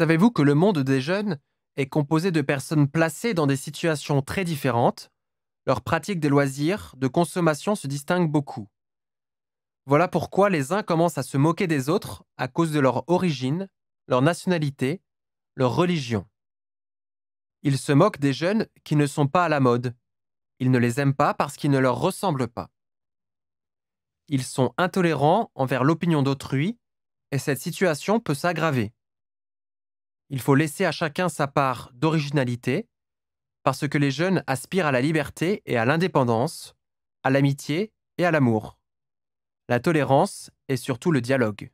Savez-vous que le monde des jeunes est composé de personnes placées dans des situations très différentes Leur pratique des loisirs, de consommation se distingue beaucoup. Voilà pourquoi les uns commencent à se moquer des autres à cause de leur origine, leur nationalité, leur religion. Ils se moquent des jeunes qui ne sont pas à la mode. Ils ne les aiment pas parce qu'ils ne leur ressemblent pas. Ils sont intolérants envers l'opinion d'autrui et cette situation peut s'aggraver. Il faut laisser à chacun sa part d'originalité, parce que les jeunes aspirent à la liberté et à l'indépendance, à l'amitié et à l'amour. La tolérance et surtout le dialogue.